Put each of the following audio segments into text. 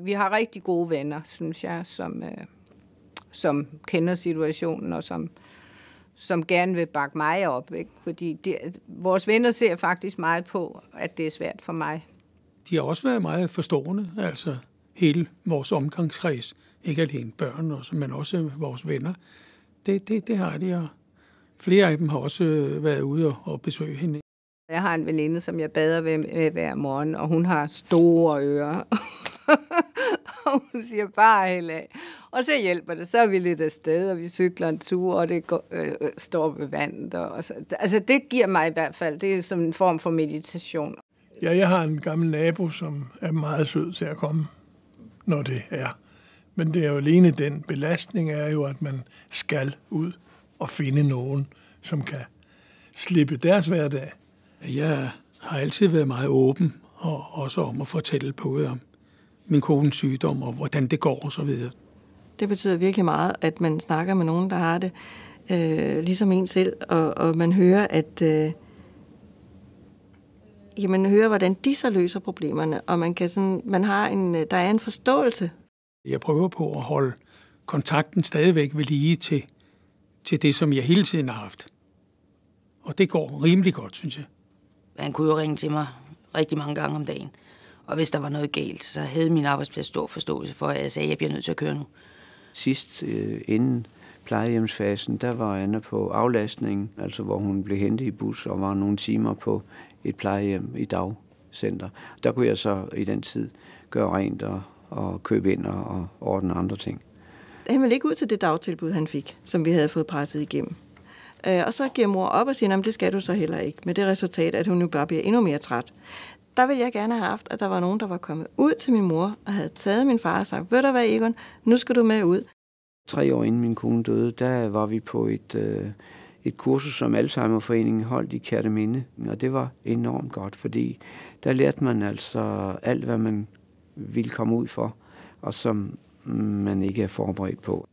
Vi har rigtig gode venner, synes jeg, som, øh, som kender situationen og som, som gerne vil bakke mig op. Ikke? Fordi det, vores venner ser faktisk meget på, at det er svært for mig. De har også været meget forstående, altså hele vores omgangskreds. Ikke alene børn, men også vores venner. Det, det, det har de, og flere af dem har også øh, været ude og besøge hende. Jeg har en veninde, som jeg bader ved øh, hver morgen, og hun har store ører. og hun siger bare helt af. Og så hjælper det. Så er vi lidt afsted, og vi cykler en tur, og det går, øh, øh, står ved vandet. Og, og så, altså det giver mig i hvert fald, det er som en form for meditation. Ja, jeg har en gammel nabo, som er meget sød til at komme, når det er. Men det er jo alene den belastning er jo, at man skal ud og finde nogen, som kan slippe deres hverdag jeg har altid været meget åben, og også om at fortælle både om min kones sygdom, og hvordan det går osv. Det betyder virkelig meget, at man snakker med nogen, der har det øh, ligesom en selv, og, og man hører, at øh, jamen, hører, hvordan de så løser problemerne, og man kan sådan, man har en, øh, der er en forståelse. Jeg prøver på at holde kontakten stadigvæk ved lige til, til det, som jeg hele tiden har haft. Og det går rimelig godt, synes jeg han kunne jo ringe til mig rigtig mange gange om dagen. Og hvis der var noget galt, så havde min arbejdsplads stor forståelse for, at jeg sagde, at jeg bliver nødt til at køre nu. Sidst øh, inden plejehjemsfasen, der var Anna på aflastning, altså hvor hun blev hentet i bus og var nogle timer på et plejehjem i dagcenter. Der kunne jeg så i den tid gøre rent og, og købe ind og, og ordne andre ting. Han ville ikke ud til det dagtilbud, han fik, som vi havde fået presset igennem. Øh, og så giver mor op og siger, at det skal du så heller ikke, med det resultat, at hun nu bare bliver endnu mere træt. Der ville jeg gerne have haft, at der var nogen, der var kommet ud til min mor og havde taget min far og sagt, ved du hvad Egon, nu skal du med ud. Tre år inden min kone døde, der var vi på et, øh, et kursus, som Alzheimerforeningen holdt i Kærteminde. Og det var enormt godt, fordi der lærte man altså alt, hvad man ville komme ud for, og som mm, man ikke er forberedt på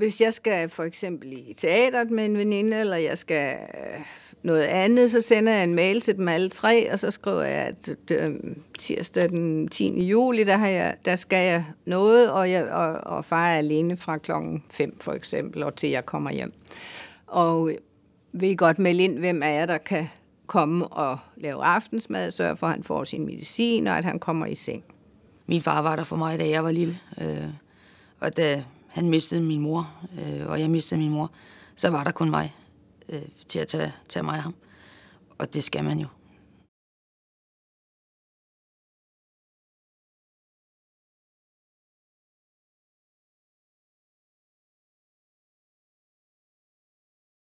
hvis jeg skal for eksempel i teateret med en veninde, eller jeg skal øh, noget andet, så sender jeg en mail til dem alle tre, og så skriver jeg, at øh, øh, tirsdag den 10. juli, der, har jeg, der skal jeg noget, og, jeg, og, og far er alene fra klokken 5 for eksempel, og til jeg kommer hjem. Og vil I godt melde ind, hvem er jeg, der kan komme og lave aftensmad, sørge for, at han får sin medicin, og at han kommer i seng. Min far var der for mig, da jeg var lille, øh, og da han mistede min mor, øh, og jeg mistede min mor, så var der kun mig øh, til at tage, tage mig af ham. Og det skal man jo.